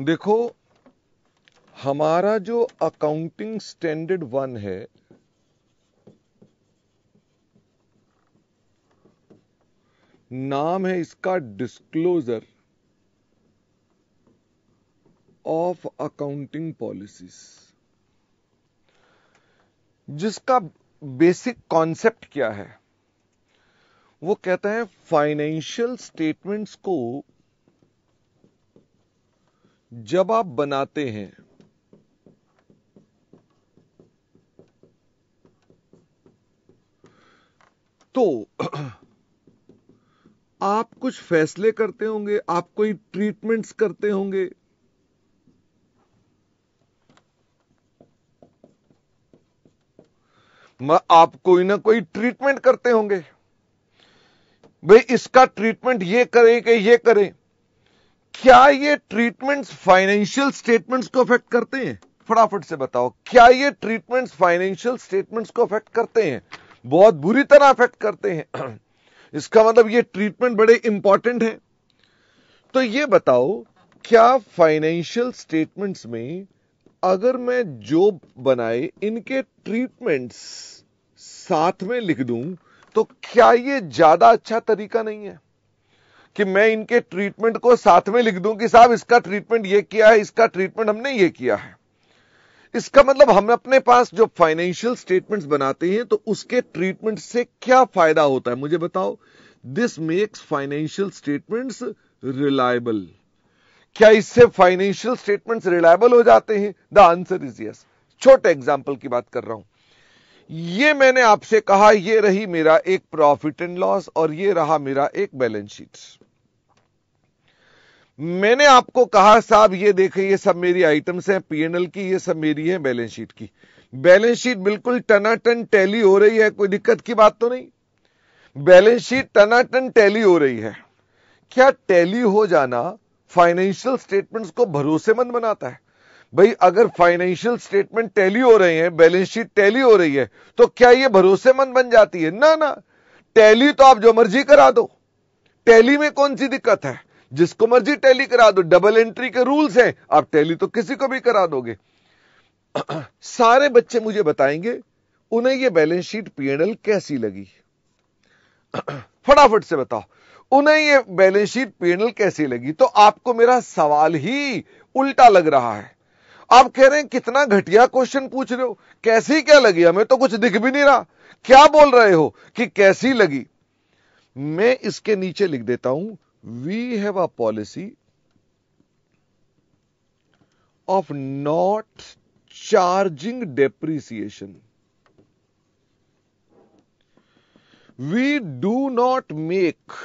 देखो हमारा जो अकाउंटिंग स्टैंडर्ड वन है नाम है इसका डिस्क्लोजर ऑफ अकाउंटिंग पॉलिसीज जिसका बेसिक कॉन्सेप्ट क्या है वो कहता है फाइनेंशियल स्टेटमेंट्स को जब आप बनाते हैं तो आप कुछ फैसले करते होंगे आप कोई ट्रीटमेंट्स करते होंगे आप कोई ना कोई ट्रीटमेंट करते होंगे भाई इसका ट्रीटमेंट ये करें कि ये करें क्या ये ट्रीटमेंट्स फाइनेंशियल स्टेटमेंट्स को अफेक्ट करते हैं फटाफट से बताओ क्या ये ट्रीटमेंट्स फाइनेंशियल स्टेटमेंट्स को अफेक्ट करते हैं बहुत बुरी तरह अफेक्ट करते हैं इसका मतलब ये ट्रीटमेंट बड़े इंपॉर्टेंट है तो ये बताओ क्या फाइनेंशियल स्टेटमेंट्स में अगर मैं जॉब बनाए इनके ट्रीटमेंट्स साथ में लिख दूं तो क्या ये ज्यादा अच्छा तरीका नहीं है कि मैं इनके ट्रीटमेंट को साथ में लिख दूं कि साहब इसका ट्रीटमेंट ये किया है इसका ट्रीटमेंट हमने ये किया है इसका मतलब हम अपने पास जो फाइनेंशियल स्टेटमेंट्स बनाते हैं तो उसके ट्रीटमेंट से क्या फायदा होता है मुझे बताओ this makes financial statements reliable क्या इससे फाइनेंशियल स्टेटमेंट्स रिलायबल हो जाते हैं द आंसर इज यस छोटे एग्जाम्पल की बात कर रहा हूं ये मैंने आपसे कहा ये रही मेरा एक प्रॉफिट एंड लॉस और ये रहा मेरा एक बैलेंस शीट मैंने आपको कहा साहब ये देखे ये सब मेरी आइटम्स हैं पीएनएल की ये सब मेरी है बैलेंस शीट की बैलेंस शीट बिल्कुल टनाटन टैली हो रही है कोई दिक्कत की बात तो नहीं बैलेंस शीट टनाटन टैली हो रही है क्या टैली हो जाना फाइनेंशियल स्टेटमेंट्स को भरोसेमंद बनाता है भाई अगर फाइनेंशियल स्टेटमेंट टैली हो रहे हैं बैलेंस शीट टैली हो रही है तो क्या ये भरोसेमंद बन जाती है ना ना टैली तो आप जो मर्जी करा दो टैली में कौन सी दिक्कत है जिसको मर्जी टैली करा दो डबल एंट्री के रूल्स हैं आप टैली तो किसी को भी करा दोगे सारे बच्चे मुझे बताएंगे उन्हें ये बैलेंस शीट पीएनएल कैसी लगी फटाफट से बताओ उन्हें ये बैलेंस शीट पीएनएल कैसी लगी तो आपको मेरा सवाल ही उल्टा लग रहा है आप कह रहे हैं कितना घटिया क्वेश्चन पूछ रहे हो कैसी क्या लगी हमें तो कुछ दिख भी नहीं रहा क्या बोल रहे हो कि कैसी लगी मैं इसके नीचे लिख देता हूं we have a policy of not charging depreciation we do not make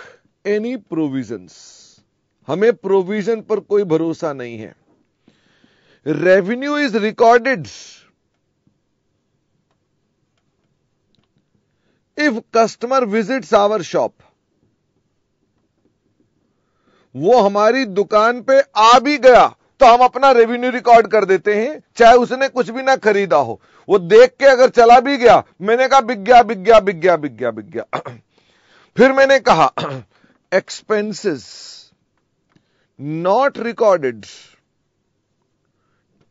any provision हमें प्रोविजन पर कोई भरोसा नहीं है revenue is recorded. If customer visits our shop, वो हमारी दुकान पे आ भी गया तो हम अपना रेवेन्यू रिकॉर्ड कर देते हैं चाहे उसने कुछ भी ना खरीदा हो वो देख के अगर चला भी गया मैंने कहा बिक गया बिक गया बिक गया बिक गया बिक गया फिर मैंने कहा expenses not recorded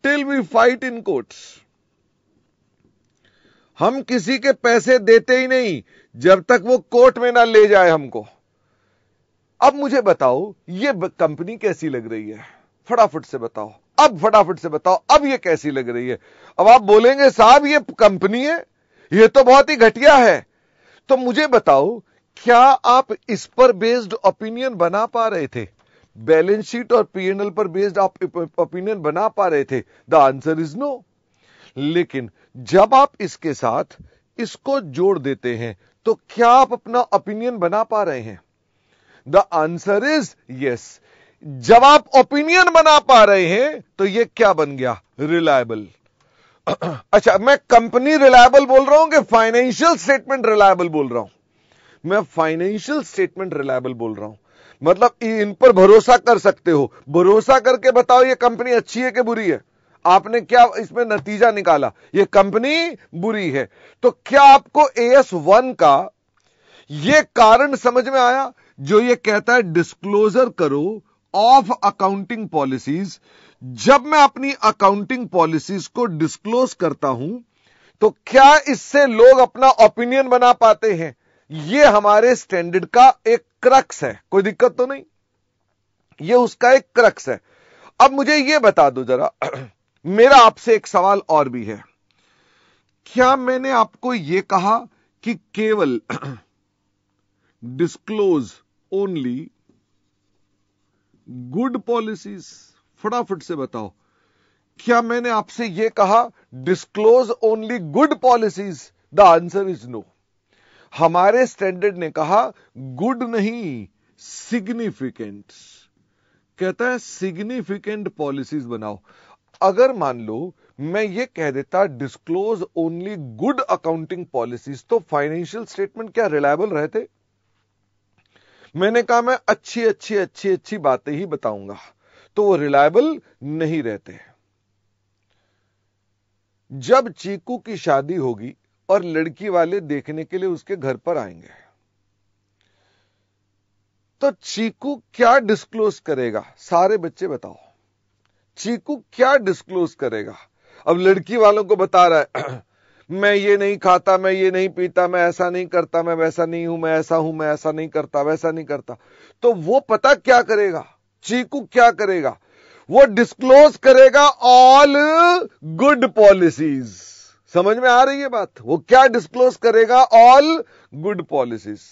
till we fight in courts हम किसी के पैसे देते ही नहीं जब तक वो कोर्ट में ना ले जाए हमको अब मुझे बताओ ये कंपनी कैसी लग रही है फटाफट से बताओ अब फटाफट से बताओ अब ये कैसी लग रही है अब आप बोलेंगे साहब ये कंपनी है ये तो बहुत ही घटिया है तो मुझे बताओ क्या आप इस पर बेस्ड ओपिनियन बना पा रहे थे बैलेंस शीट और पीएनएल पर बेस्ड आप ओपिनियन बना पा रहे थे द आंसर इज नो लेकिन जब आप इसके साथ इसको जोड़ देते हैं तो क्या आप अपना ओपिनियन बना पा रहे हैं द आंसर इज यस जब आप ओपिनियन बना पा रहे हैं तो ये क्या बन गया रिलायबल अच्छा मैं कंपनी रिलायबल बोल रहा हूं कि फाइनेंशियल स्टेटमेंट रिलायबल बोल रहा हूं मैं फाइनेंशियल स्टेटमेंट रिलायबल बोल रहा हूं मतलब इन पर भरोसा कर सकते हो भरोसा करके बताओ ये कंपनी अच्छी है कि बुरी है आपने क्या इसमें नतीजा निकाला ये कंपनी बुरी है तो क्या आपको ए एस वन का ये कारण समझ में आया जो ये कहता है डिस्क्लोजर करो ऑफ अकाउंटिंग पॉलिसीज जब मैं अपनी अकाउंटिंग पॉलिसीज को डिस्क्लोज करता हूं तो क्या इससे लोग अपना ओपिनियन बना पाते हैं यह हमारे स्टैंडर्ड का एक क्रक्स है कोई दिक्कत तो नहीं ये उसका एक क्रक्स है अब मुझे ये बता दो जरा मेरा आपसे एक सवाल और भी है क्या मैंने आपको यह कहा कि केवल डिस्क्लोज ओनली गुड पॉलिसीज फटाफट से बताओ क्या मैंने आपसे यह कहा disclose only good policies the answer is no हमारे स्टैंडर्ड ने कहा गुड नहीं सिग्निफिकेंट कहता है सिग्निफिकेंट पॉलिसीज बनाओ अगर मान लो मैं ये कह देता disclose only good accounting policies तो फाइनेंशियल स्टेटमेंट क्या रिलायबल रहते मैंने कहा मैं अच्छी अच्छी अच्छी अच्छी बातें ही बताऊंगा तो वो रिलायबल नहीं रहते जब चीकू की शादी होगी और लड़की वाले देखने के लिए उसके घर पर आएंगे तो चीकू क्या डिस्क्लोज करेगा सारे बच्चे बताओ चीकू क्या डिस्क्लोज करेगा अब लड़की वालों को बता रहा है मैं ये नहीं खाता मैं ये नहीं पीता मैं ऐसा नहीं करता मैं वैसा नहीं हूं मैं ऐसा हूं मैं ऐसा नहीं करता वैसा नहीं करता तो वो पता क्या करेगा चीकू क्या करेगा वो डिस्क्लोज करेगा ऑल गुड पॉलिसीज़ समझ में आ रही है बात वो क्या डिस्क्लोज करेगा ऑल गुड पॉलिसीज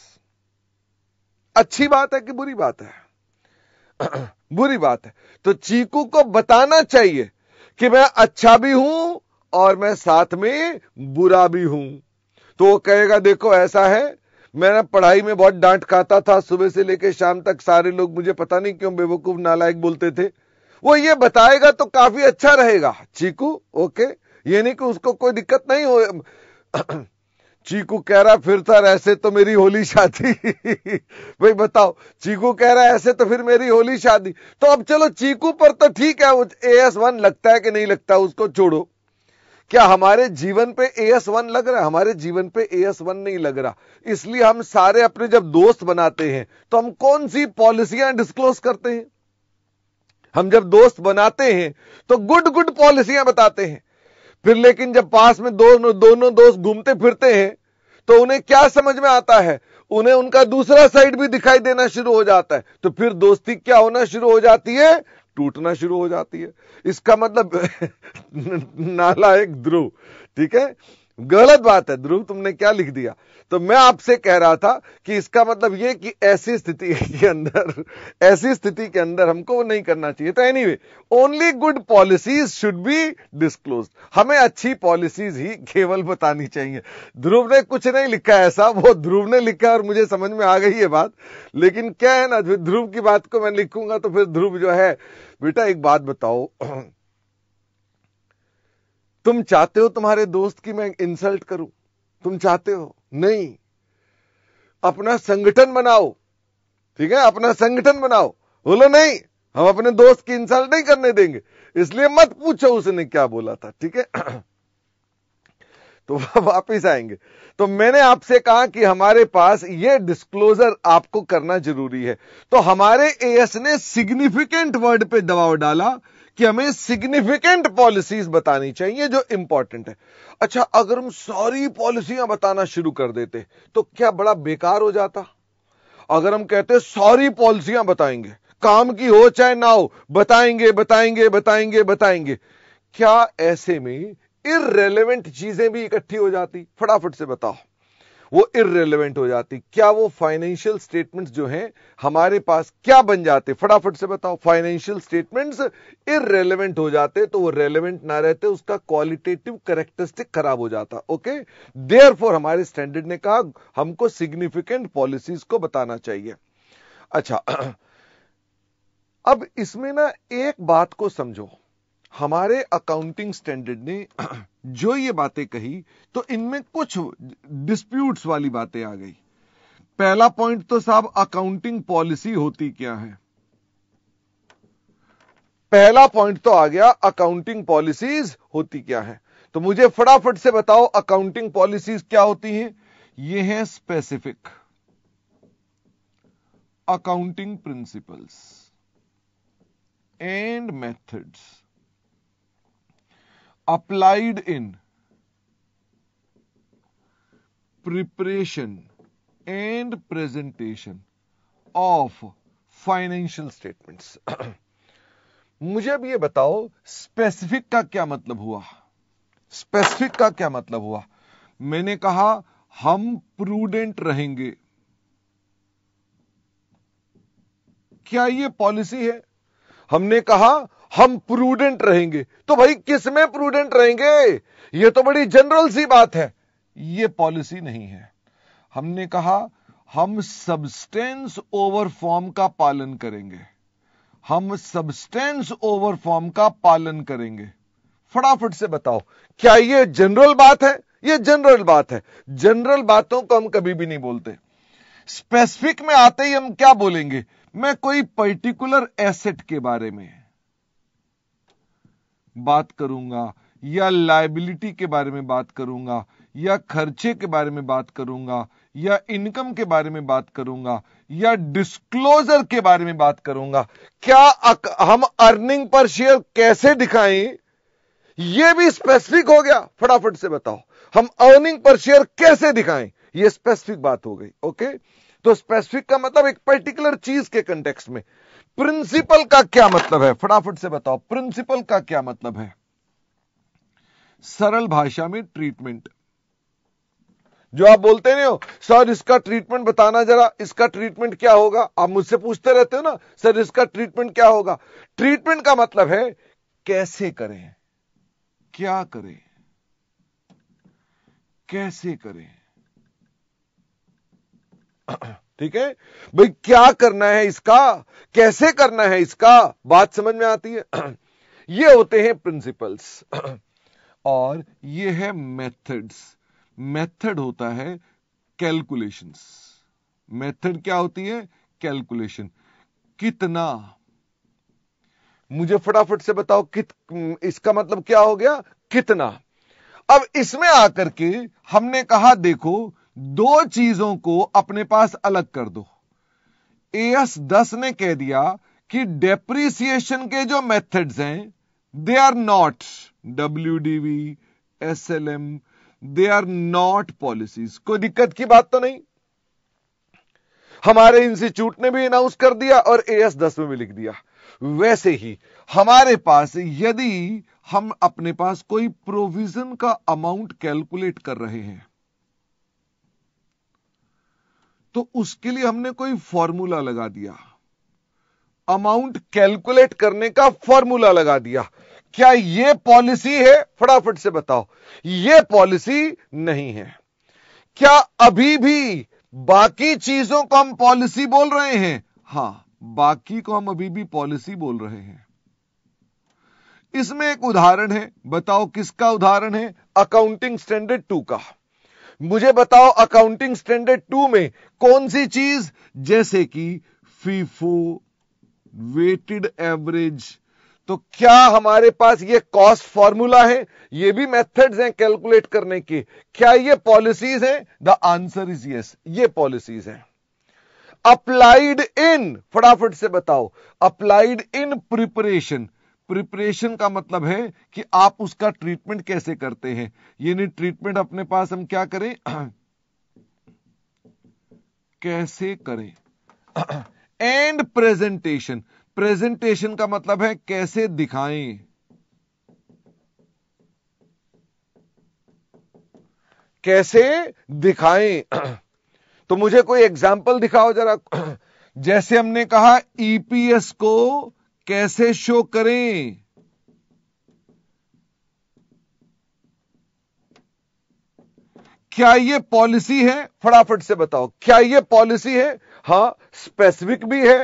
अच्छी बात है कि बुरी बात है बुरी बात है तो चीकू को बताना चाहिए कि मैं अच्छा भी हूं और मैं साथ में बुरा भी हूं तो वो कहेगा देखो ऐसा है मैंने पढ़ाई में बहुत डांट खाता था सुबह से लेकर शाम तक सारे लोग मुझे पता नहीं क्यों बेवकूफ नालायक बोलते थे वो ये बताएगा तो काफी अच्छा रहेगा चीकू ओके ये नहीं कि उसको कोई दिक्कत नहीं हो चीकू कह रहा फिर सर तो ऐसे तो मेरी होली शादी भाई बताओ चीकू कह रहा है ऐसे तो फिर मेरी होली शादी तो अब चलो चीकू पर तो ठीक है ए एस वन लगता है कि नहीं लगता उसको छोड़ो क्या हमारे जीवन पे ए एस वन लग रहा है हमारे जीवन पे ए एस वन नहीं लग रहा इसलिए हम सारे अपने जब दोस्त बनाते हैं तो हम कौन सी पॉलिसियां डिस्क्लोज करते हैं हम जब दोस्त बनाते हैं तो गुड गुड पॉलिसियां बताते हैं फिर लेकिन जब पास में दोनों दोनों दोस्त घूमते फिरते हैं तो उन्हें क्या समझ में आता है उन्हें उनका दूसरा साइड भी दिखाई देना शुरू हो जाता है तो फिर दोस्ती क्या होना शुरू हो जाती है टूटना शुरू हो जाती है इसका मतलब नाला एक ध्रुव ठीक है गलत बात है ध्रुव तुमने क्या लिख दिया तो मैं आपसे कह रहा था कि इसका मतलब ये कि ऐसी स्थिति के अंदर ऐसी स्थिति के अंदर हमको नहीं करना चाहिए तो anyway only good policies should be disclose हमें अच्छी पॉलिसीज ही केवल बतानी चाहिए ध्रुव ने कुछ नहीं लिखा ऐसा वो ध्रुव ने लिखा और मुझे समझ में आ गई ये बात लेकिन क्या है ना ध्रुव की बात को मैं लिखूंगा तो फिर ध्रुव जो है बेटा एक बात बताओ तुम चाहते हो तुम्हारे दोस्त की मैं इंसल्ट करूं तुम चाहते हो नहीं अपना संगठन बनाओ ठीक है अपना संगठन बनाओ बोलो नहीं हम अपने दोस्त की इंसल्ट नहीं करने देंगे इसलिए मत पूछो उसने क्या बोला था ठीक है तो वापिस आएंगे तो मैंने आपसे कहा कि हमारे पास ये डिस्क्लोजर आपको करना जरूरी है तो हमारे एएस ने सिग्निफिकेंट वर्ड पे दबाव डाला कि हमें सिग्निफिकेंट पॉलिसीज बतानी चाहिए जो इंपॉर्टेंट है अच्छा अगर हम सारी पॉलिसियां बताना शुरू कर देते तो क्या बड़ा बेकार हो जाता अगर हम कहते सारी पॉलिसियां बताएंगे काम की हो चाहे ना हो बताएंगे बताएंगे बताएंगे बताएंगे क्या ऐसे में इरेलीवेंट चीजें भी इकट्ठी हो जाती फटाफट से बताओ वो इरेलीवेंट हो जाती क्या वो फाइनेंशियल स्टेटमेंट्स जो हैं हमारे पास क्या बन जाते फटाफट से बताओ फाइनेंशियल स्टेटमेंट्स इरेलीवेंट हो जाते तो वो रेलिवेंट ना रहते उसका क्वालिटेटिव करेक्टरिस्टिक खराब हो जाता ओके देयर हमारे स्टैंडर्ड ने कहा हमको सिग्निफिकेंट पॉलिसीज को बताना चाहिए अच्छा अब इसमें ना एक बात को समझो हमारे अकाउंटिंग स्टैंडर्ड ने जो ये बातें कही तो इनमें कुछ डिस्प्यूट्स वाली बातें आ गई पहला पॉइंट तो साहब अकाउंटिंग पॉलिसी होती क्या है पहला पॉइंट तो आ गया अकाउंटिंग पॉलिसीज होती क्या है तो मुझे फटाफट से बताओ अकाउंटिंग पॉलिसीज क्या होती हैं ये हैं specific accounting principles and methods applied in preparation and presentation of financial statements मुझे अब ये बताओ स्पेसिफिक का क्या मतलब हुआ स्पेसिफिक का क्या मतलब हुआ मैंने कहा हम प्रूडेंट रहेंगे क्या ये पॉलिसी है हमने कहा हम प्रूडेंट रहेंगे तो भाई किस में प्रूडेंट रहेंगे ये तो बड़ी जनरल सी बात है ये पॉलिसी नहीं है हमने कहा हम सब्सटेंस ओवर फॉर्म का पालन करेंगे हम सब्सटेंस ओवर फॉर्म का पालन करेंगे फटाफट से बताओ क्या ये जनरल बात है ये जनरल बात है जनरल बातों को हम कभी भी नहीं बोलते स्पेसिफिक में आते ही हम क्या बोलेंगे मैं कोई पर्टिकुलर एसेट के बारे में बात करूंगा या लाइबिलिटी के बारे में बात करूंगा या खर्चे के बारे में बात करूंगा या इनकम के बारे में बात करूंगा या डिस्क्लोजर के बारे में बात करूंगा क्या हम अर्निंग पर शेयर कैसे दिखाएं यह भी स्पेसिफिक हो गया फटाफट से बताओ हम अर्निंग पर शेयर कैसे दिखाएं ये स्पेसिफिक बात हो गई ओके तो स्पेसिफिक का मतलब एक पर्टिकुलर चीज के कंटेक्स में प्रिंसिपल का क्या मतलब है फटाफट से बताओ प्रिंसिपल का क्या मतलब है सरल भाषा में ट्रीटमेंट जो आप बोलते नहीं हो सर इसका ट्रीटमेंट बताना जरा इसका ट्रीटमेंट क्या होगा आप मुझसे पूछते रहते हो ना सर इसका ट्रीटमेंट क्या होगा ट्रीटमेंट का मतलब है कैसे करें क्या करें कैसे करें ठीक है भाई क्या करना है इसका कैसे करना है इसका बात समझ में आती है ये होते हैं प्रिंसिपल्स और ये है मेथड्स मेथड होता है कैलकुलेशंस मेथड क्या होती है कैलकुलेशन कितना मुझे फटाफट से बताओ कित इसका मतलब क्या हो गया कितना अब इसमें आकर के हमने कहा देखो दो चीजों को अपने पास अलग कर दो एस दस ने कह दिया कि डेप्रिसिएशन के जो मेथड्स हैं they are not W DV S L M they are not policies कोई दिक्कत की बात तो नहीं हमारे इंस्टीट्यूट ने भी अनाउंस कर दिया और एएस दस में भी लिख दिया वैसे ही हमारे पास यदि हम अपने पास कोई प्रोविजन का अमाउंट कैलकुलेट कर रहे हैं तो उसके लिए हमने कोई फॉर्मूला लगा दिया अमाउंट कैलकुलेट करने का फॉर्मूला लगा दिया क्या यह पॉलिसी है फटाफट से बताओ यह पॉलिसी नहीं है क्या अभी भी बाकी चीजों को हम पॉलिसी बोल रहे हैं हां बाकी को हम अभी भी पॉलिसी बोल रहे हैं इसमें एक उदाहरण है बताओ किसका उदाहरण है अकाउंटिंग स्टैंडर्ड टू का मुझे बताओ अकाउंटिंग स्टैंडर्ड टू में कौन सी चीज जैसे कि फीफो वेटेड एवरेज तो क्या हमारे पास ये कॉस्ट फॉर्मूला है ये भी मेथड्स हैं कैलकुलेट करने के क्या ये पॉलिसीज हैं द आंसर इज यस ये पॉलिसीज हैं अप्लाइड इन फटाफट से बताओ अप्लाइड इन प्रिपरेशन प्रिपरेशन का मतलब है कि आप उसका ट्रीटमेंट कैसे करते हैं यानी ट्रीटमेंट अपने पास हम क्या करें कैसे करें एंड प्रेजेंटेशन प्रेजेंटेशन का मतलब है कैसे दिखाएं कैसे दिखाएं तो मुझे कोई एग्जाम्पल दिखाओ जरा जैसे हमने कहा ईपीएस e को कैसे शो करें क्या ये पॉलिसी है फटाफट से बताओ क्या ये पॉलिसी है हां स्पेसिफिक भी है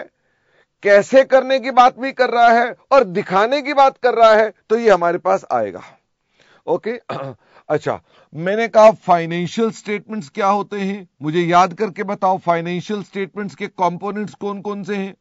कैसे करने की बात भी कर रहा है और दिखाने की बात कर रहा है तो ये हमारे पास आएगा ओके अच्छा मैंने कहा फाइनेंशियल स्टेटमेंट्स क्या होते हैं मुझे याद करके बताओ फाइनेंशियल स्टेटमेंट्स के कंपोनेंट्स कौन कौन से हैं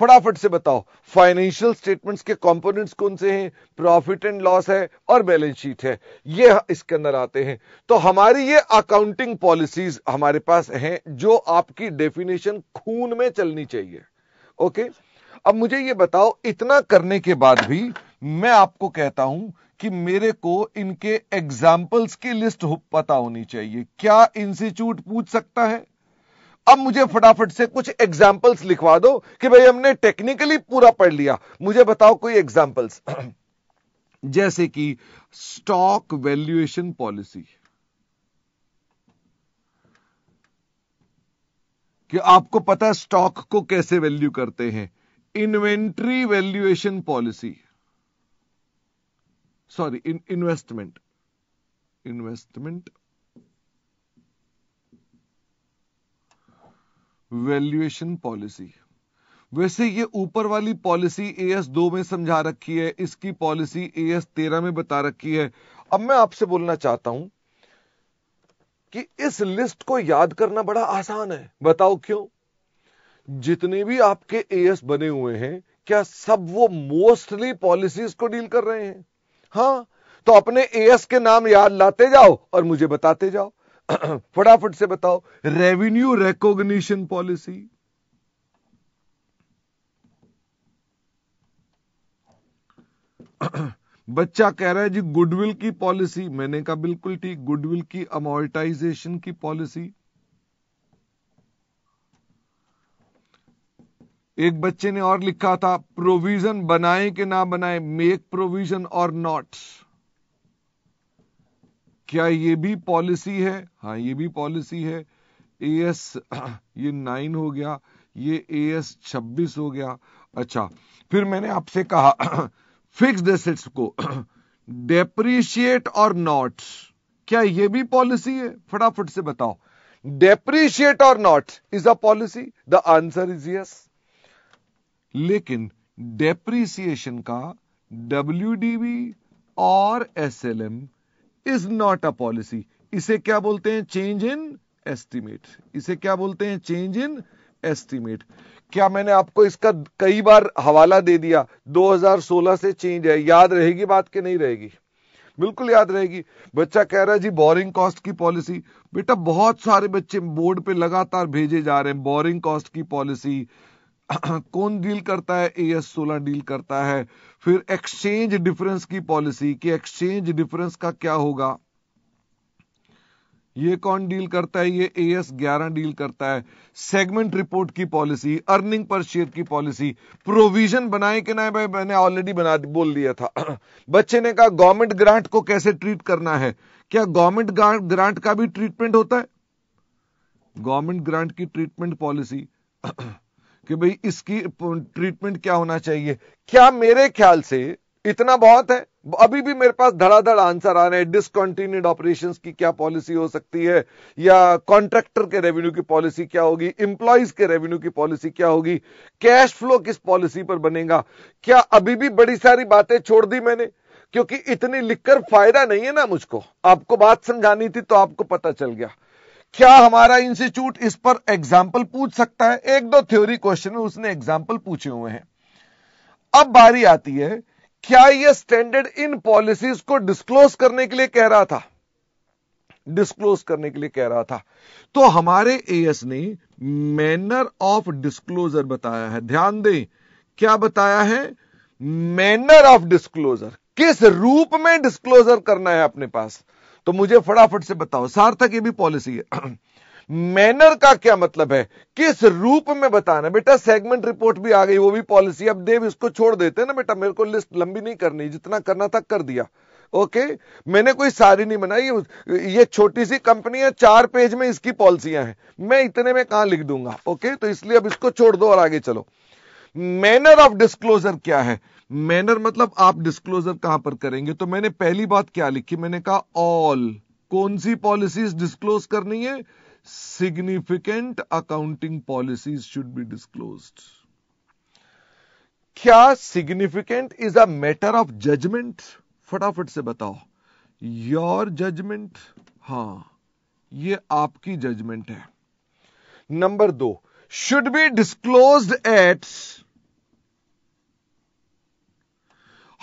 फटाफट से बताओ फाइनेंशियल स्टेटमेंट्स के कंपोनेंट्स कौन से हैं प्रॉफिट एंड लॉस है और बैलेंस शीट है ये इसके अंदर आते हैं तो हमारी ये अकाउंटिंग पॉलिसीज हमारे पास हैं जो आपकी डेफिनेशन खून में चलनी चाहिए ओके अब मुझे ये बताओ इतना करने के बाद भी मैं आपको कहता हूं कि मेरे को इनके एग्जाम्पल्स की लिस्ट पता होनी चाहिए क्या इंस्टीट्यूट पूछ सकता है अब मुझे फटाफट से कुछ एग्जाम्पल्स लिखवा दो कि भाई हमने टेक्निकली पूरा पढ़ लिया मुझे बताओ कोई एग्जाम्पल्स जैसे कि स्टॉक वैल्यूएशन पॉलिसी कि आपको पता है स्टॉक को कैसे वैल्यू करते हैं inventory valuation policy sorry investment investment valuation policy वैसे ये ऊपर वाली पॉलिसी ए एस दो में समझा रखी है इसकी पॉलिसी ए एस तेरह में बता रखी है अब मैं आपसे बोलना चाहता हूं कि इस लिस्ट को याद करना बड़ा आसान है बताओ क्यों जितने भी आपके ए एस बने हुए हैं क्या सब वो मोस्टली पॉलिसीज को डील कर रहे हैं हाँ तो अपने ए एस के नाम याद लाते जाओ और मुझे बताते जाओ फटाफट से बताओ रेवेन्यू रेकोग्निशन पॉलिसी बच्चा कह रहा है जी गुडविल की पॉलिसी मैंने कहा बिल्कुल ठीक गुडविल की अमोर्टाइजेशन की पॉलिसी एक बच्चे ने और लिखा था प्रोविजन बनाए कि ना बनाए मेक प्रोविजन और नॉट्स क्या ये भी पॉलिसी है हाँ ये भी पॉलिसी है ए एस ये नाइन हो गया ये ए एस छब्बीस हो गया अच्छा फिर मैंने आपसे कहा फिक्स्ड एसेट्स को डेप्रीशिएट और नॉट क्या ये भी पॉलिसी है फटाफट से बताओ डेप्रीशिएट और not is a policy the answer is yes लेकिन डेप्रीसिएशन का डब्ल्यू और S L M is not a policy इसे क्या बोलते हैं चेंज इन एस्टिमेट इसे क्या बोलते हैं चेंज इन एस्टिमेट क्या मैंने आपको इसका कई बार हवाला दे दिया 2016 से चेंज है याद रहेगी बात के नहीं रहेगी बिल्कुल याद रहेगी बच्चा कह रहा है जी बोरिंग कॉस्ट की पॉलिसी बेटा बहुत सारे बच्चे बोर्ड पे लगातार भेजे जा रहे हैं बोरिंग कॉस्ट की पॉलिसी कौन डील करता है ए एस सोलह डील करता है फिर एक्सचेंज डिफरेंस की पॉलिसी कि एक्सचेंज डिफरेंस का क्या होगा ये कौन डील करता है ये ए एस ग्यारह डील करता है सेगमेंट रिपोर्ट की पॉलिसी अर्निंग पर शेयर की पॉलिसी प्रोविजन बनाए कि ना भाई मैंने ऑलरेडी बना बोल दिया था बच्चे ने कहा गवर्नमेंट ग्रांट को कैसे ट्रीट करना है क्या गवर्नमेंट ग्रांट का भी ट्रीटमेंट होता है गवर्नमेंट ग्रांट की ट्रीटमेंट पॉलिसी कि भाई इसकी ट्रीटमेंट क्या होना चाहिए क्या मेरे ख्याल से इतना बहुत है अभी भी मेरे पास धड़ाधड़ आंसर आ रहे हैं डिसकंटिन्यूड ऑपरेशन की क्या पॉलिसी हो सकती है या कॉन्ट्रैक्टर के रेवेन्यू की पॉलिसी क्या होगी इंप्लॉइज के रेवेन्यू की पॉलिसी क्या होगी कैश फ्लो किस पॉलिसी पर बनेगा क्या अभी भी बड़ी सारी बातें छोड़ दी मैंने क्योंकि इतनी लिखकर फायदा नहीं है ना मुझको आपको बात समझानी थी तो आपको पता चल गया क्या हमारा इंस्टीट्यूट इस पर एग्जाम्पल पूछ सकता है एक दो थ्योरी क्वेश्चन में उसने एग्जाम्पल पूछे हुए हैं अब बारी आती है क्या यह स्टैंडर्ड इन पॉलिसीज को डिस्क्लोज करने के लिए कह रहा था डिस्क्लोज करने के लिए कह रहा था तो हमारे एएस ने मैनर ऑफ डिस्क्लोजर बताया है ध्यान दें क्या बताया है मैनर ऑफ डिस्क्लोजर किस रूप में डिस्क्लोजर करना है अपने पास तो मुझे फटाफट से बताओ सार्थक ये भी पॉलिसी है मैनर का क्या मतलब है किस रूप में बताना बेटा सेगमेंट रिपोर्ट भी आ गई वो भी पॉलिसी अब देव इसको छोड़ देते ना बेटा मेरे को लिस्ट लंबी नहीं करनी जितना करना था कर दिया ओके मैंने कोई सारी नहीं बनाई ये छोटी सी कंपनी है चार पेज में इसकी पॉलिसियां हैं मैं इतने में कहा लिख दूंगा ओके तो इसलिए अब इसको छोड़ दो और आगे चलो मैनर ऑफ डिस्क्लोजर क्या है मैनर मतलब आप डिस्क्लोजर कहां पर करेंगे तो मैंने पहली बात क्या लिखी मैंने कहा ऑल कौन सी पॉलिसीज डिस्क्लोज करनी है significant accounting policies should be disclose क्या significant is a matter of judgement फटाफट से बताओ योर जजमेंट हां ये आपकी जजमेंट है नंबर दो शुड बी डिस्क्लोज एट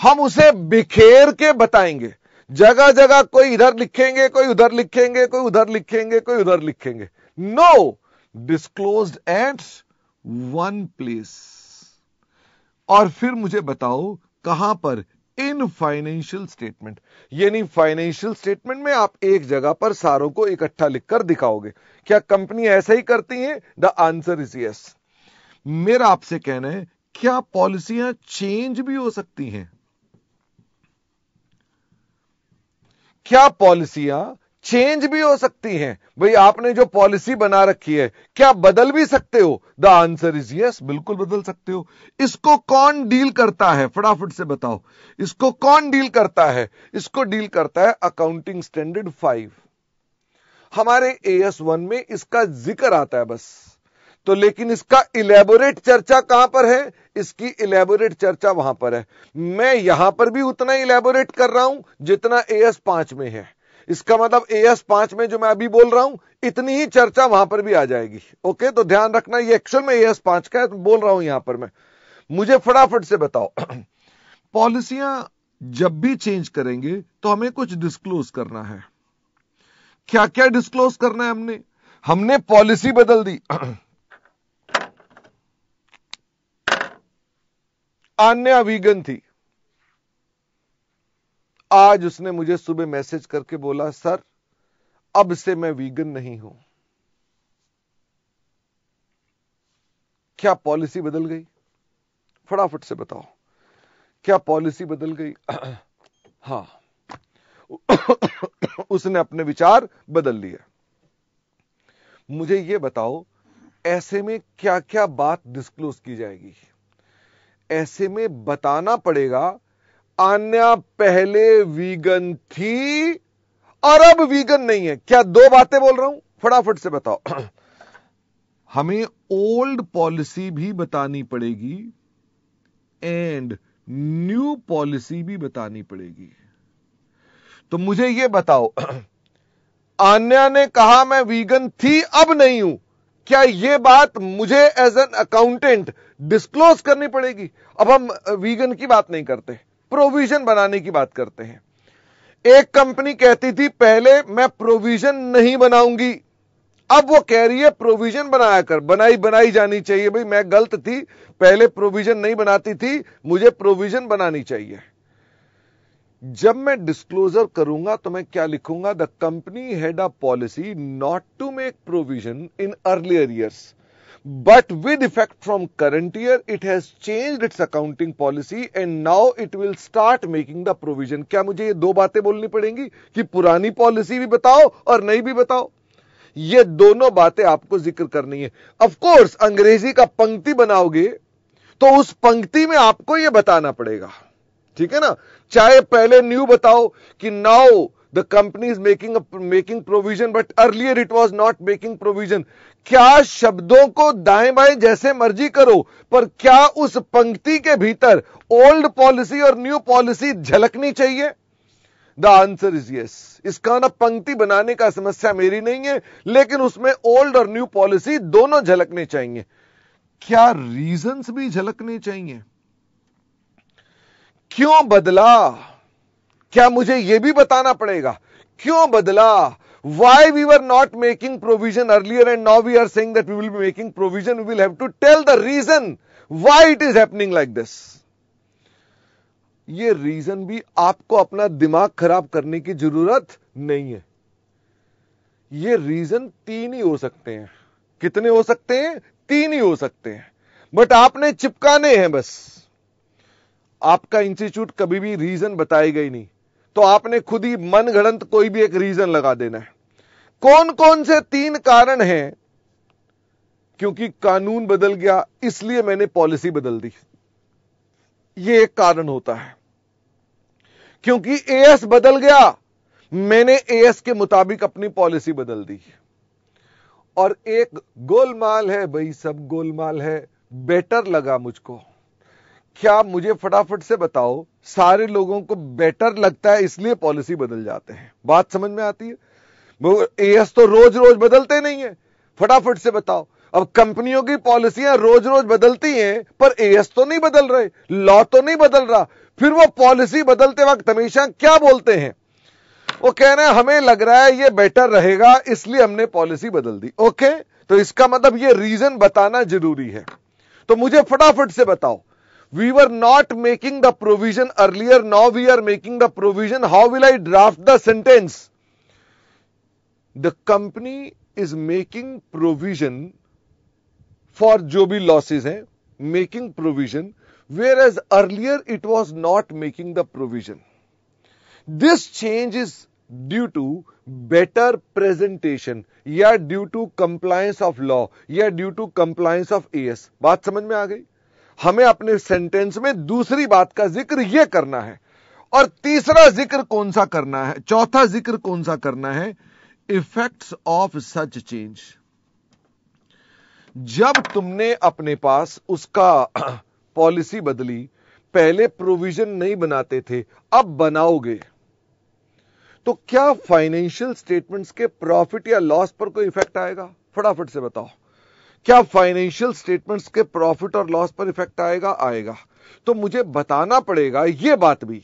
हम उसे बिखेर के बताएंगे जगह जगह कोई इधर लिखेंगे कोई उधर लिखेंगे कोई उधर लिखेंगे कोई उधर लिखेंगे no disclose at one place और फिर मुझे बताओ कहां पर इन फाइनेंशियल स्टेटमेंट यानी फाइनेंशियल स्टेटमेंट में आप एक जगह पर सारों को इकट्ठा लिखकर दिखाओगे क्या कंपनी ऐसा ही करती है द आंसर इज यस मेरा आपसे कहना है क्या पॉलिसियां चेंज भी हो सकती हैं क्या पॉलिसियां चेंज भी हो सकती हैं भाई आपने जो पॉलिसी बना रखी है क्या बदल भी सकते हो द आंसर इज यस बिल्कुल बदल सकते हो इसको कौन डील करता है फटाफट से बताओ इसको कौन डील करता है इसको डील करता है अकाउंटिंग स्टैंडर्ड फाइव हमारे ए एस वन में इसका जिक्र आता है बस तो लेकिन इसका इलेबोरेट चर्चा कहां पर है इसकी इलेबोरेट चर्चा वहां पर है मैं यहां पर भी उतना इलेबोरेट कर रहा हूं जितना ए एस पांच में है इसका मतलब ए एस पांच में जो मैं अभी बोल रहा हूं इतनी ही चर्चा वहां पर भी आ जाएगी ओके तो ध्यान रखना ये एक्चुअल में ए एस पांच का है तो बोल रहा हूं यहां पर मैं मुझे फटाफट से बताओ पॉलिसियां जब भी चेंज करेंगे तो हमें कुछ डिस्क्लोज करना है क्या क्या डिस्क्लोज करना है हमने हमने पॉलिसी बदल दी आन्या थी आज उसने मुझे सुबह मैसेज करके बोला सर अब से मैं वीगन नहीं हूं क्या पॉलिसी बदल गई फटाफट से बताओ क्या पॉलिसी बदल गई हां उसने अपने विचार बदल लिए मुझे यह बताओ ऐसे में क्या क्या बात डिस्क्लोज की जाएगी ऐसे में बताना पड़ेगा आन्या पहले वीगन थी और अब वीगन नहीं है क्या दो बातें बोल रहा हूं फटाफट से बताओ हमें ओल्ड पॉलिसी भी बतानी पड़ेगी एंड न्यू पॉलिसी भी बतानी पड़ेगी तो मुझे यह बताओ आन्या ने कहा मैं वीगन थी अब नहीं हूं क्या यह बात मुझे एज एन अकाउंटेंट डिस्क्लोज करनी पड़ेगी अब हम वीगन uh, की बात नहीं करते प्रोविजन बनाने की बात करते हैं एक कंपनी कहती थी पहले मैं प्रोविजन नहीं बनाऊंगी अब वो कह रही है प्रोविजन बनाया कर बनाई बनाई जानी चाहिए भाई मैं गलत थी पहले प्रोविजन नहीं बनाती थी मुझे प्रोविजन बनानी चाहिए जब मैं डिस्क्लोजर करूंगा तो मैं क्या लिखूंगा the company had a policy not to make provision in earlier years but with effect from current year it has change its accounting policy and now it will start making the provision क्या मुझे ये दो बातें बोलनी पड़ेंगी कि पुरानी policy भी बताओ और नई भी बताओ ये दोनों बातें आपको जिक्र करनी है अफकोर्स अंग्रेजी का पंक्ति बनाओगे तो उस पंक्ति में आपको यह बताना पड़ेगा ठीक है ना चाहे पहले न्यू बताओ कि now the company is making making provision but earlier it was not making provision क्या शब्दों को दाएं बाएं जैसे मर्जी करो पर क्या उस पंक्ति के भीतर ओल्ड पॉलिसी और न्यू पॉलिसी झलकनी चाहिए द आंसर इज यस इसका ना पंक्ति बनाने का समस्या मेरी नहीं है लेकिन उसमें ओल्ड और न्यू पॉलिसी दोनों झलकने चाहिए क्या रीजंस भी झलकने चाहिए क्यों बदला क्या मुझे यह भी बताना पड़ेगा क्यों बदला why we are not making provision earlier and now we are saying that we will be making provision we will have to tell the reason why it is happening like this ये reason भी आपको अपना दिमाग खराब करने की जरूरत नहीं है ये रीजन तीन ही हो सकते हैं कितने हो सकते हैं तीन ही हो सकते हैं बट आपने चिपकाने हैं बस आपका इंस्टीट्यूट कभी भी रीजन बताई गई नहीं तो आपने खुद ही मन गणत कोई भी एक रीजन लगा देना है कौन कौन से तीन कारण हैं क्योंकि कानून बदल गया इसलिए मैंने पॉलिसी बदल दी यह एक कारण होता है क्योंकि एएस बदल गया मैंने एएस के मुताबिक अपनी पॉलिसी बदल दी और एक गोलमाल है भाई सब गोलमाल है बेटर लगा मुझको क्या मुझे फटाफट से बताओ सारे लोगों को बेटर लगता है इसलिए पॉलिसी बदल जाते हैं बात समझ में आती है एस एएस तो रोज रोज बदलते नहीं है फटाफट से बताओ अब कंपनियों की पॉलिसियां रोज रोज बदलती हैं पर एएस तो नहीं बदल रहे लॉ तो नहीं बदल रहा फिर वो पॉलिसी बदलते वक्त हमेशा क्या बोलते हैं वो कह रहे हैं हमें लग रहा है ये बेटर रहेगा इसलिए हमने पॉलिसी बदल दी ओके तो इसका मतलब ये रीजन बताना जरूरी है तो मुझे फटाफट से बताओ we were not making the provision earlier now we are making the provision how will I draft the sentence the company is making provision for जो भी लॉसेज है making provision whereas earlier it was not making the provision this change is due to better presentation या due to compliance of law या due to compliance of A S बात समझ में आ गई हमें अपने सेंटेंस में दूसरी बात का जिक्र यह करना है और तीसरा जिक्र कौन सा करना है चौथा जिक्र कौन सा करना है इफेक्ट्स ऑफ सच चेंज जब तुमने अपने पास उसका पॉलिसी बदली पहले प्रोविजन नहीं बनाते थे अब बनाओगे तो क्या फाइनेंशियल स्टेटमेंट्स के प्रॉफिट या लॉस पर कोई इफेक्ट आएगा फटाफट से बताओ क्या फाइनेंशियल स्टेटमेंट्स के प्रॉफिट और लॉस पर इफेक्ट आएगा आएगा तो मुझे बताना पड़ेगा यह बात भी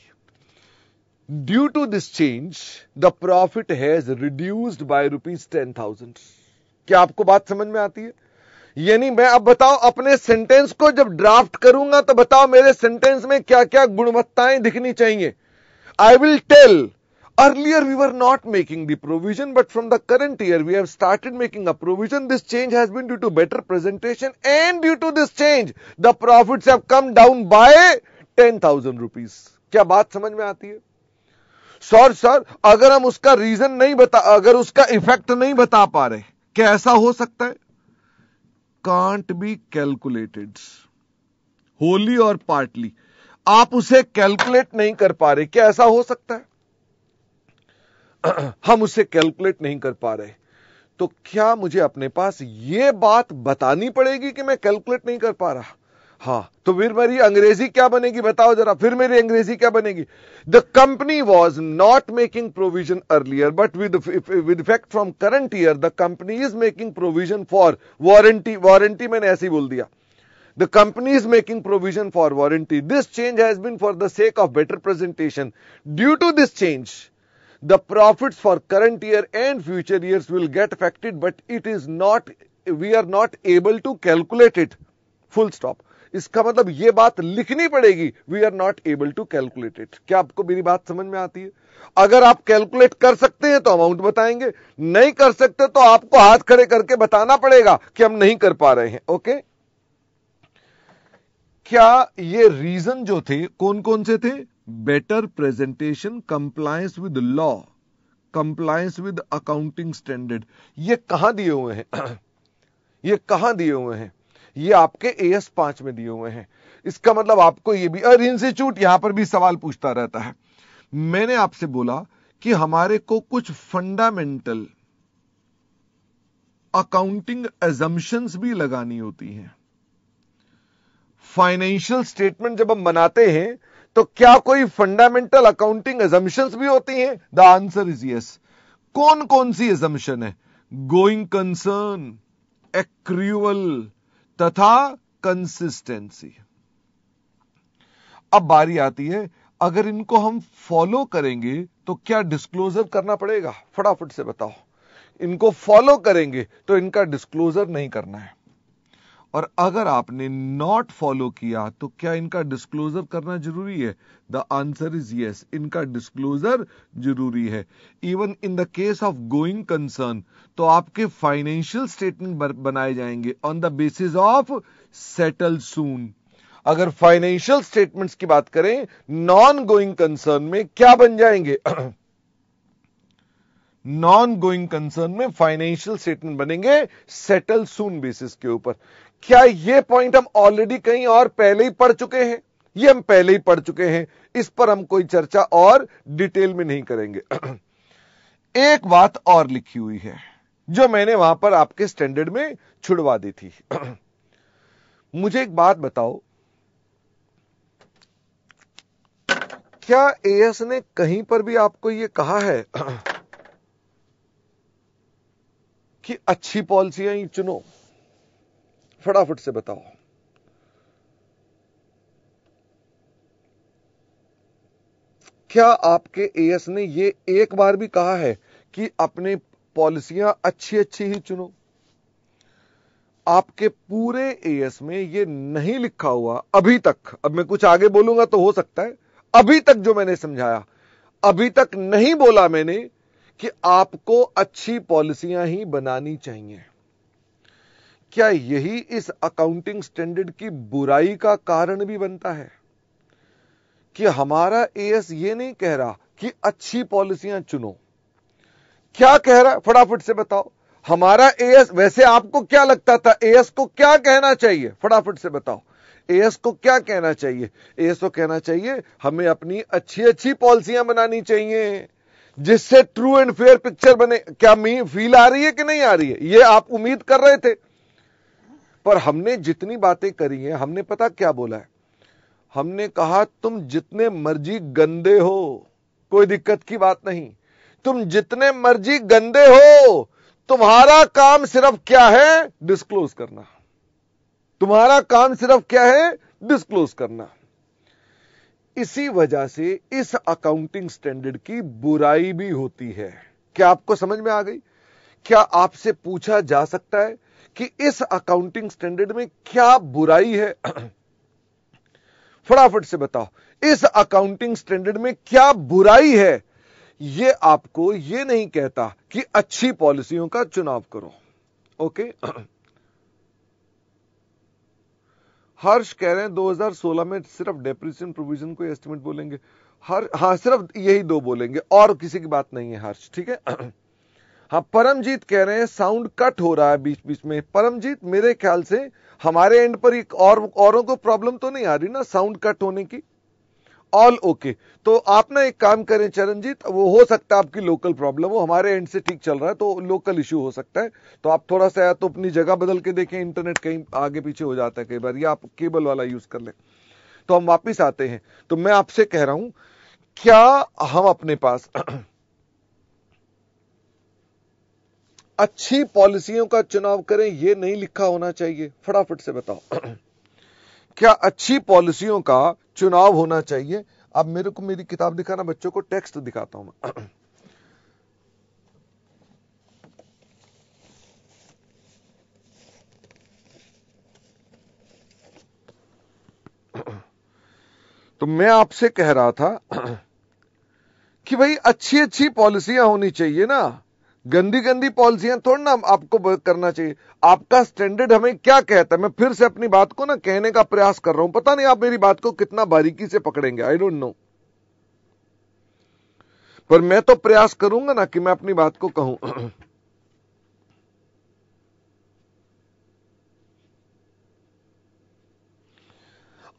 due to this change the profit has reduced by rupees ten thousand क्या आपको बात समझ में आती है यानी मैं अब बताओ अपने सेंटेंस को जब ड्राफ्ट करूंगा तो बताओ मेरे सेंटेंस में क्या क्या गुणवत्ताएं दिखनी चाहिए I will tell Earlier we were not making the provision, but from the current year we have started making a provision. This change has been due to better presentation and due to this change, the profits have come down by 10,000 rupees. kya baat samajh mein aati hai sir sir अगर हम उसका reason नहीं बता अगर उसका effect नहीं बता पा रहे क्या ऐसा हो सकता है कांट बी कैलकुलेटेड होली और पार्टली आप उसे कैलकुलेट नहीं कर पा रहे क्या ऐसा हो सकता है हम उसे कैलकुलेट नहीं कर पा रहे तो क्या मुझे अपने पास ये बात बतानी पड़ेगी कि मैं कैलकुलेट नहीं कर पा रहा हाँ तो फिर मेरी अंग्रेजी क्या बनेगी बताओ जरा फिर मेरी अंग्रेजी क्या बनेगी the company was not making provision earlier but with with effect from current year the company is making provision for warranty warranty मैंने ऐसे ही बोल दिया The company is making provision for warranty. This change has been for the sake of better presentation. Due to this change, the profits for current year and future years will get affected but it is not we are not able to calculate it full stop इसका मतलब ये बात लिखनी पड़ेगी we are not able to calculate it क्या आपको मेरी बात समझ में आती है अगर आप कैलकुलेट कर सकते हैं तो अमाउंट बताएंगे नहीं कर सकते तो आपको हाथ खड़े करके बताना पड़ेगा कि हम नहीं कर पा रहे हैं ओके क्या ये रीजन जो थे कौन कौन से थे better presentation compliance with law compliance with accounting standard ये कहां दिए हुए हैं ये कहां दिए हुए हैं ये आपके ए एस पांच में दिए हुए हैं इसका मतलब आपको ये भी और इंस्टीट्यूट यहां पर भी सवाल पूछता रहता है मैंने आपसे बोला कि हमारे को कुछ फंडामेंटल अकाउंटिंग एजम्पन्स भी लगानी होती हैं फाइनेंशियल स्टेटमेंट जब हम बनाते हैं तो क्या कोई फंडामेंटल अकाउंटिंग एजम्पन भी होती हैं द आंसर इज यस कौन कौन सी एजम्पन है गोइंग कंसर्न एक्रूअल तथा कंसिस्टेंसी अब बारी आती है अगर इनको हम फॉलो करेंगे तो क्या डिस्क्लोजर करना पड़ेगा फटाफट से बताओ इनको फॉलो करेंगे तो इनका डिस्क्लोजर नहीं करना है और अगर आपने नॉट फॉलो किया तो क्या इनका डिस्क्लोजर करना जरूरी है द आंसर इज यस इनका डिस्क्लोजर जरूरी है even in the case of going concern तो आपके फाइनेंशियल स्टेटमेंट बनाए जाएंगे on the basis of settle soon अगर फाइनेंशियल स्टेटमेंट्स की बात करें नॉन गोइंग कंसर्न में क्या बन जाएंगे नॉन गोइंग कंसर्न में फाइनेंशियल स्टेटमेंट बनेंगे सेटल सून बेसिस के ऊपर क्या ये पॉइंट हम ऑलरेडी कहीं और पहले ही पढ़ चुके हैं ये हम पहले ही पढ़ चुके हैं इस पर हम कोई चर्चा और डिटेल में नहीं करेंगे एक बात और लिखी हुई है जो मैंने वहां पर आपके स्टैंडर्ड में छुड़वा दी थी मुझे एक बात बताओ क्या एएस ने कहीं पर भी आपको यह कहा है कि अच्छी पॉलिसियां ही चुनो फटाफट से बताओ क्या आपके एएस ने ये एक बार भी कहा है कि अपनी पॉलिसियां अच्छी अच्छी ही चुनो आपके पूरे एएस में ये नहीं लिखा हुआ अभी तक अब मैं कुछ आगे बोलूंगा तो हो सकता है अभी तक जो मैंने समझाया अभी तक नहीं बोला मैंने कि आपको अच्छी पॉलिसियां ही बनानी चाहिए क्या यही इस अकाउंटिंग स्टैंडर्ड की बुराई का कारण भी बनता है कि हमारा एएस ये नहीं कह रहा कि अच्छी पॉलिसियां चुनो क्या कह रहा है फटाफट से बताओ हमारा एएस वैसे आपको क्या लगता था एएस को क्या कहना चाहिए फटाफट से बताओ एएस को क्या कहना चाहिए एएस को कहना चाहिए हमें अपनी अच्छी अच्छी पॉलिसियां बनानी चाहिए जिससे ट्रू एंड फेयर पिक्चर बने क्या मी फील आ रही है कि नहीं आ रही है ये आप उम्मीद कर रहे थे पर हमने जितनी बातें करी हैं हमने पता क्या बोला है हमने कहा तुम जितने मर्जी गंदे हो कोई दिक्कत की बात नहीं तुम जितने मर्जी गंदे हो तुम्हारा काम सिर्फ क्या है डिस्क्लोज करना तुम्हारा काम सिर्फ क्या है डिस्क्लोज करना इसी वजह से इस अकाउंटिंग स्टैंडर्ड की बुराई भी होती है क्या आपको समझ में आ गई क्या आपसे पूछा जा सकता है कि इस अकाउंटिंग स्टैंडर्ड में क्या बुराई है फटाफट से बताओ इस अकाउंटिंग स्टैंडर्ड में क्या बुराई है ये आपको ये नहीं कहता कि अच्छी पॉलिसियों का चुनाव करो ओके हर्ष कह रहे हैं 2016 में सिर्फ डेप्रिसिएशन प्रोविजन को एस्टिमेट बोलेंगे हर हाँ सिर्फ यही दो बोलेंगे और किसी की बात नहीं है हर्ष ठीक है हाँ परमजीत कह रहे हैं साउंड कट हो रहा है बीच बीच में परमजीत मेरे ख्याल से हमारे एंड पर एक और औरों को प्रॉब्लम तो नहीं आ रही ना साउंड कट होने की ऑल ओके okay. तो आप ना एक काम करें चरणजीत वो हो सकता है आपकी लोकल प्रॉब्लम हो हमारे एंड से ठीक चल रहा है तो लोकल इश्यू हो सकता है तो आप थोड़ा सा या तो अपनी जगह बदल के देखें इंटरनेट कहीं आगे पीछे हो जाता है कई बार या आप केबल वाला यूज कर लें तो हम वापिस आते हैं तो मैं आपसे कह रहा हूं क्या हम अपने पास अच्छी पॉलिसियों का चुनाव करें यह नहीं लिखा होना चाहिए फटाफट से बताओ क्या अच्छी पॉलिसियों का चुनाव होना चाहिए अब मेरे को मेरी किताब दिखाना बच्चों को टेक्स्ट दिखाता हूं मैं तो मैं आपसे कह रहा था कि भाई अच्छी अच्छी पॉलिसियां होनी चाहिए ना गंदी गंदी पॉलिसियां थोड़ी ना आपको करना चाहिए आपका स्टैंडर्ड हमें क्या कहता है मैं फिर से अपनी बात को ना कहने का प्रयास कर रहा हूं पता नहीं आप मेरी बात को कितना बारीकी से पकड़ेंगे आई डोंट नो पर मैं तो प्रयास करूंगा ना कि मैं अपनी बात को कहूं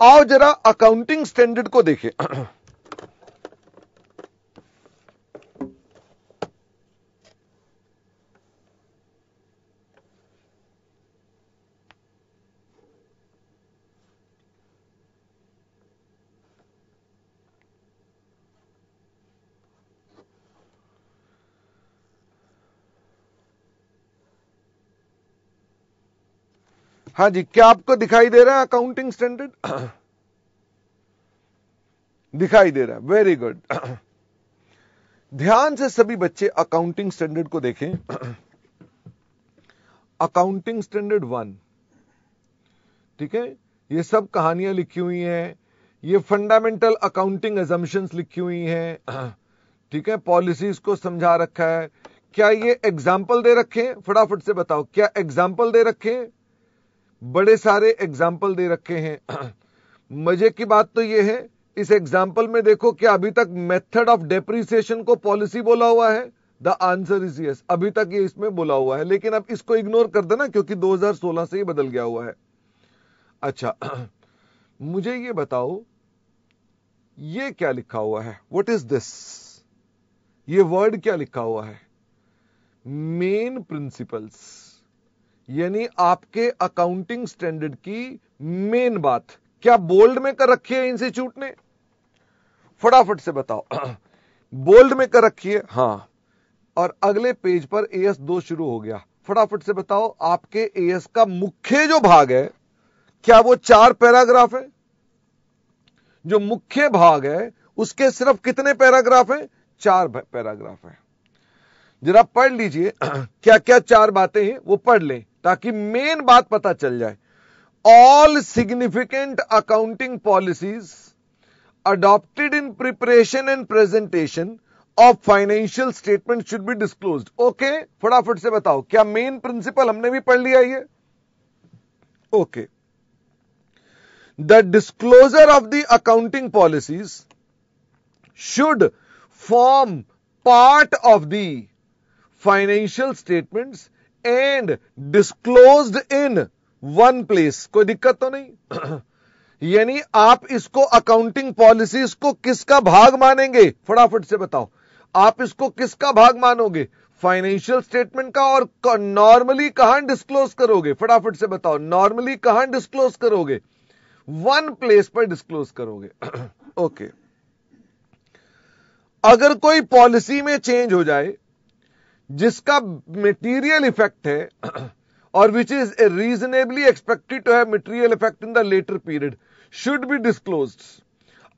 आओ जरा अकाउंटिंग स्टैंडर्ड को देखें हाँ जी क्या आपको दिखाई दे रहा है अकाउंटिंग स्टैंडर्ड दिखाई दे रहा है वेरी गुड ध्यान से सभी बच्चे अकाउंटिंग स्टैंडर्ड को देखें अकाउंटिंग स्टैंडर्ड वन ठीक है ये सब कहानियां लिखी हुई हैं ये फंडामेंटल अकाउंटिंग एजम्पन्स लिखी हुई हैं ठीक है पॉलिसीज को समझा रखा है क्या ये एग्जाम्पल दे रखे फटाफट से बताओ क्या एग्जाम्पल दे रखे हैं बड़े सारे एग्जाम्पल दे रखे हैं मजे की बात तो यह है इस एग्जाम्पल में देखो क्या अभी तक मेथड ऑफ डेप्रिसिएशन को पॉलिसी बोला हुआ है द आंसर इज यस अभी तक ये इसमें बोला हुआ है लेकिन अब इसको इग्नोर कर देना क्योंकि 2016 से ही बदल गया हुआ है अच्छा मुझे ये बताओ ये क्या लिखा हुआ है वट इज दिस ये वर्ड क्या लिखा हुआ है मेन प्रिंसिपल्स यानी आपके अकाउंटिंग स्टैंडर्ड की मेन बात क्या बोल्ड में कर रखी है इंस्टीट्यूट ने फटाफट से बताओ बोल्ड में कर रखी है हां और अगले पेज पर एएस दो शुरू हो गया फटाफट से बताओ आपके एएस का मुख्य जो भाग है क्या वो चार पैराग्राफ है जो मुख्य भाग है उसके सिर्फ कितने पैराग्राफ है चार पैराग्राफ है जरा पढ़ लीजिए क्या क्या चार बातें हैं वो पढ़ लें ताकि मेन बात पता चल जाए all significant accounting policies adopted in preparation and presentation of financial statement should be disclose okay फटाफट से बताओ क्या मेन प्रिंसिपल हमने भी पढ़ लिया ये okay the disclosure of the accounting policies should form part of the financial statements and disclosed in one place कोई दिक्कत तो नहीं यानी आप इसको अकाउंटिंग पॉलिसीज को किसका भाग मानेंगे फटाफट से बताओ आप इसको किसका भाग मानोगे फाइनेंशियल स्टेटमेंट का और नॉर्मली कहां डिस्क्लोज करोगे फटाफट से बताओ नॉर्मली कहां डिस्क्लोज करोगे वन प्लेस पर डिस्क्लोज करोगे ओके okay. अगर कोई पॉलिसी में चेंज हो जाए जिसका मटेरियल इफेक्ट है और which is a reasonably expected to have material effect in the later period should be disclose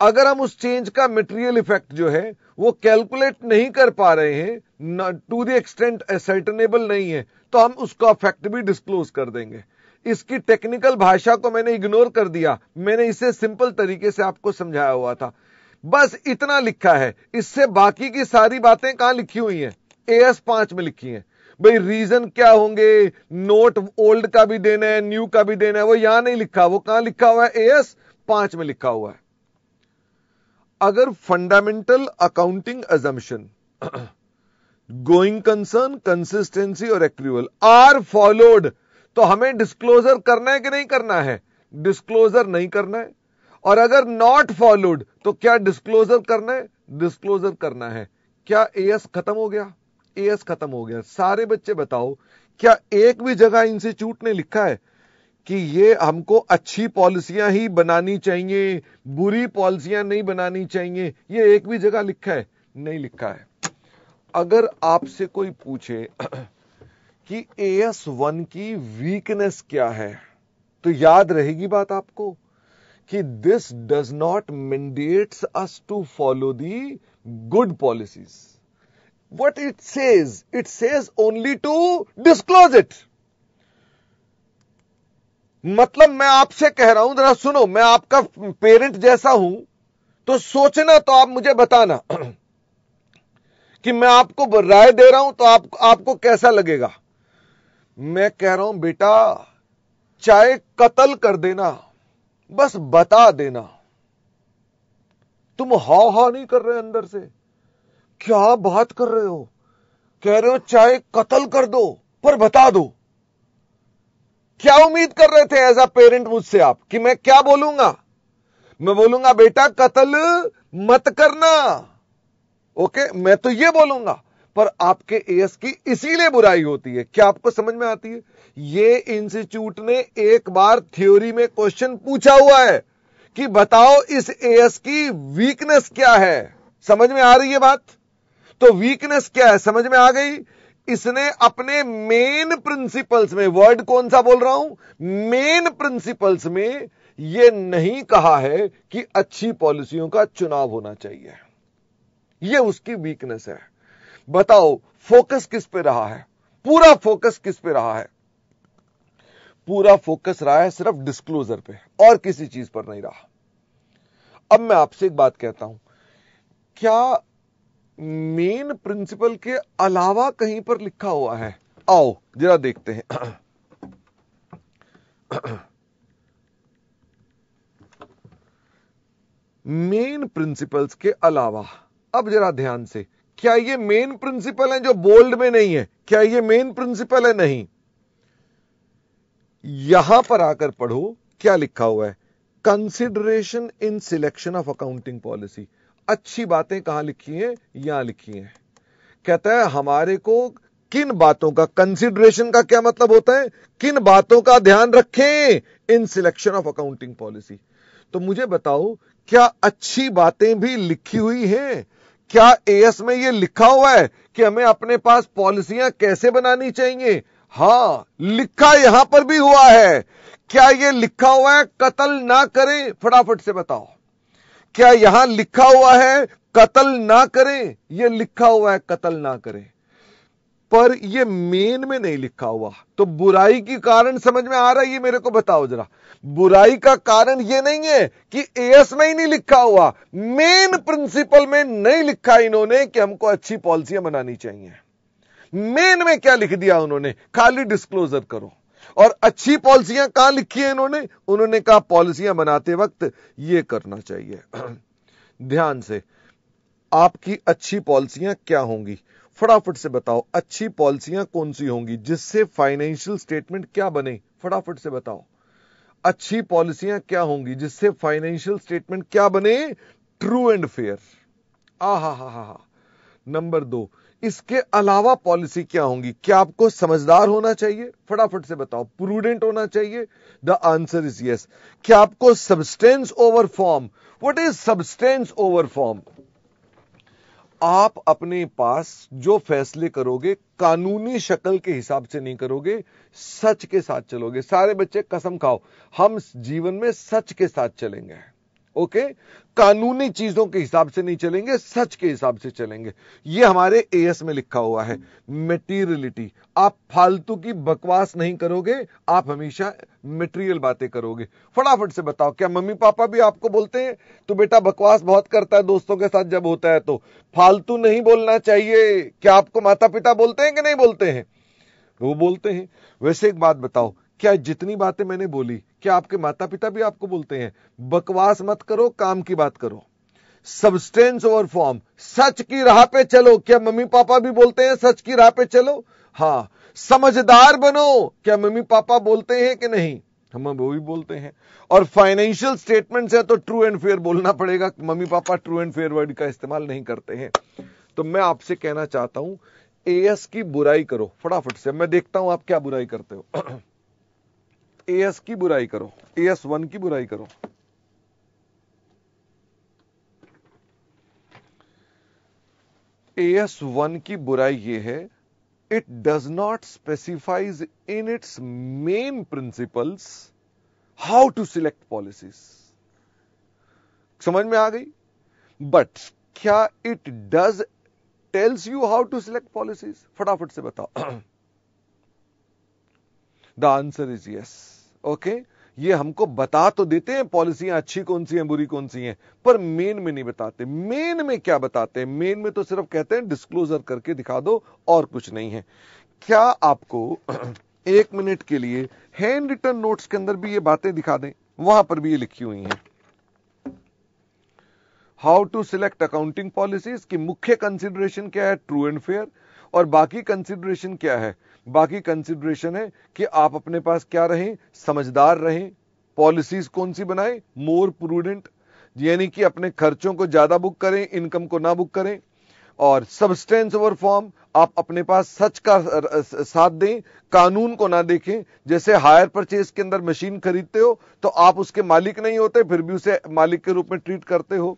अगर हम उस चेंज का मटेरियल इफेक्ट जो है वो कैलकुलेट नहीं कर पा रहे हैं टू द एक्सटेंट सर्टनेबल नहीं है तो हम उसका इफेक्ट भी डिस्क्लोज कर देंगे इसकी टेक्निकल भाषा को मैंने इग्नोर कर दिया मैंने इसे सिंपल तरीके से आपको समझाया हुआ था बस इतना लिखा है इससे बाकी की सारी बातें कहां लिखी हुई हैं एस पांच में लिखी है भाई रीजन क्या होंगे नोट ओल्ड का भी देना है न्यू का भी देना है वो यहां नहीं लिखा वो कहां लिखा हुआ है एस पांच में लिखा हुआ है अगर fundamental accounting assumption going concern consistency और एक्रूअल आर फॉलोड तो हमें डिस्क्लोजर करना है कि नहीं करना है डिस्क्लोजर नहीं करना है और अगर नॉट फॉलोड तो क्या डिस्क्लोजर करना है डिस्क्लोजर करना है क्या एएस खत्म हो गया एस खत्म हो गया सारे बच्चे बताओ क्या एक भी जगह इंस्टीट्यूट ने लिखा है कि ये हमको अच्छी पॉलिसियां ही बनानी चाहिए बुरी पॉलिसियां नहीं बनानी चाहिए ये एक भी जगह लिखा है नहीं लिखा है अगर आपसे कोई पूछे कि ए एस वन की वीकनेस क्या है तो याद रहेगी बात आपको कि this does not mandates us to follow the good policies what it says. It says only to disclose it. मतलब मैं आपसे कह रहा हूं जरा सुनो मैं आपका पेरेंट जैसा हूं तो सोचना तो आप मुझे बताना कि मैं आपको राय दे रहा हूं तो आप, आपको कैसा लगेगा मैं कह रहा हूं बेटा चाहे कत्ल कर देना बस बता देना तुम हा हा नहीं कर रहे अंदर से क्या बात कर रहे हो कह रहे हो चाहे कत्ल कर दो पर बता दो क्या उम्मीद कर रहे थे एज अ पेरेंट मुझसे आप कि मैं क्या बोलूंगा मैं बोलूंगा बेटा कत्ल मत करना ओके मैं तो ये बोलूंगा पर आपके एस की इसीलिए बुराई होती है क्या आपको समझ में आती है ये इंस्टीट्यूट ने एक बार थ्योरी में क्वेश्चन पूछा हुआ है कि बताओ इस एस की वीकनेस क्या है समझ में आ रही है बात तो वीकनेस क्या है समझ में आ गई इसने अपने मेन प्रिंसिपल्स में वर्ड कौन सा बोल रहा हूं मेन प्रिंसिपल्स में यह नहीं कहा है कि अच्छी पॉलिसियों का चुनाव होना चाहिए यह उसकी वीकनेस है बताओ फोकस किस पे रहा है पूरा फोकस किस पे रहा है पूरा फोकस रहा है सिर्फ डिस्क्लोजर पे और किसी चीज पर नहीं रहा अब मैं आपसे एक बात कहता हूं क्या मेन प्रिंसिपल के अलावा कहीं पर लिखा हुआ है आओ जरा देखते हैं मेन प्रिंसिपल्स के अलावा अब जरा ध्यान से क्या ये मेन प्रिंसिपल है जो बोल्ड में नहीं है क्या ये मेन प्रिंसिपल है नहीं यहां पर आकर पढ़ो क्या लिखा हुआ है consideration in selection of accounting policy अच्छी बातें कहां लिखी हैं यहां लिखी हैं कहता है हमारे को किन बातों का कंसिडरेशन का क्या मतलब होता है किन बातों का ध्यान रखें in selection of accounting policy तो मुझे बताओ क्या अच्छी बातें भी लिखी हुई हैं क्या एएस में यह लिखा हुआ है कि हमें अपने पास पॉलिसियां कैसे बनानी चाहिए हां लिखा यहां पर भी हुआ है क्या यह लिखा हुआ है कत्ल ना करें फटाफट से बताओ क्या यहां लिखा हुआ है कत्ल ना करें यह लिखा हुआ है कत्ल ना करें पर यह मेन में नहीं लिखा हुआ तो बुराई की कारण समझ में आ रहा है ये मेरे को बताओ जरा बुराई का कारण यह नहीं है कि एस में ही नहीं लिखा हुआ मेन प्रिंसिपल में नहीं लिखा इन्होंने कि हमको अच्छी पॉलिसियां बनानी चाहिए मेन में क्या लिख दिया उन्होंने खाली डिस्क्लोजर करो और अच्छी पॉलिसियां कहां लिखी है इन्होंने उन्होंने कहा पॉलिसियां बनाते वक्त ये करना चाहिए ध्यान से आपकी अच्छी पॉलिसियां क्या होंगी फटाफट से बताओ अच्छी पॉलिसियां कौन सी होंगी जिससे फाइनेंशियल स्टेटमेंट क्या बने फटाफट से बताओ अच्छी पॉलिसियां क्या होंगी जिससे फाइनेंशियल स्टेटमेंट क्या बने ट्रू एंड फेयर आ हा हा हा हा नंबर दो इसके अलावा पॉलिसी क्या होंगी क्या आपको समझदार होना चाहिए फटाफट से बताओ प्रूडेंट होना चाहिए द आंसर इज यस क्या आपको substance over form what is substance over form आप अपने पास जो फैसले करोगे कानूनी शक्ल के हिसाब से नहीं करोगे सच के साथ चलोगे सारे बच्चे कसम खाओ हम जीवन में सच के साथ चलेंगे ओके कानूनी चीजों के हिसाब से नहीं चलेंगे सच के हिसाब से चलेंगे ये हमारे एएस में लिखा हुआ है मेटीरियलिटी आप फालतू की बकवास नहीं करोगे आप हमेशा मेटीरियल बातें करोगे फटाफट से बताओ क्या मम्मी पापा भी आपको बोलते हैं तो बेटा बकवास बहुत करता है दोस्तों के साथ जब होता है तो फालतू नहीं बोलना चाहिए क्या आपको माता पिता बोलते हैं कि नहीं बोलते हैं वो बोलते हैं वैसे एक बात बताओ क्या जितनी बातें मैंने बोली क्या आपके माता पिता भी आपको बोलते हैं बकवास मत करो काम की बात करो सबस्टेंस ओवर फॉर्म सच की राह पे चलो क्या मम्मी पापा भी बोलते हैं सच की राह पे चलो हाँ समझदार बनो क्या मम्मी पापा बोलते हैं कि नहीं हम वो भी बोलते हैं और फाइनेंशियल स्टेटमेंट है तो ट्रू एंड फेयर बोलना पड़ेगा mummy papa true and fair word का इस्तेमाल नहीं करते हैं तो मैं आपसे कहना चाहता हूं एएस की बुराई करो फटाफट से मैं देखता हूं आप क्या बुराई करते हो ए एस की बुराई करो ए एस वन की बुराई करो ए एस वन की बुराई ये है it does not specifies in its main principles how to select policies समझ में आ गई बट क्या it does tells you how to select policies फटाफट से बताओ the answer is yes okay ये हमको बता तो देते हैं पॉलिसियां अच्छी कौन सी हैं बुरी कौन सी हैं पर मेन में नहीं बताते मेन में क्या बताते हैं मेन में तो सिर्फ कहते हैं डिस्क्लोजर करके दिखा दो और कुछ नहीं है क्या आपको एक मिनट के लिए हैंड रिटर्न नोट्स के अंदर भी ये बातें दिखा दें वहां पर भी ये लिखी हुई हैं how to select accounting policies की मुख्य कंसिडरेशन क्या है ट्रू एंड फेयर और बाकी कंसिडरेशन क्या है बाकी कंसिडरेशन है कि आप अपने पास क्या रहें समझदार रहें पॉलिसीज कौन सी बनाएं मोर प्रूडेंट यानी कि अपने खर्चों को ज्यादा बुक करें इनकम को ना बुक करें और सबस्टेंस ओवर फॉर्म आप अपने पास सच का साथ दें कानून को ना देखें जैसे हायर परचेज के अंदर मशीन खरीदते हो तो आप उसके मालिक नहीं होते फिर भी उसे मालिक के रूप में ट्रीट करते हो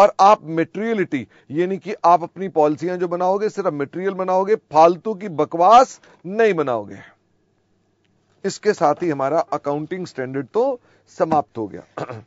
और आप मेटेरियलिटी यानी कि आप अपनी पॉलिसियां जो बनाओगे सिर्फ मेटेरियल बनाओगे फालतू की बकवास नहीं बनाओगे इसके साथ ही हमारा अकाउंटिंग स्टैंडर्ड तो समाप्त हो गया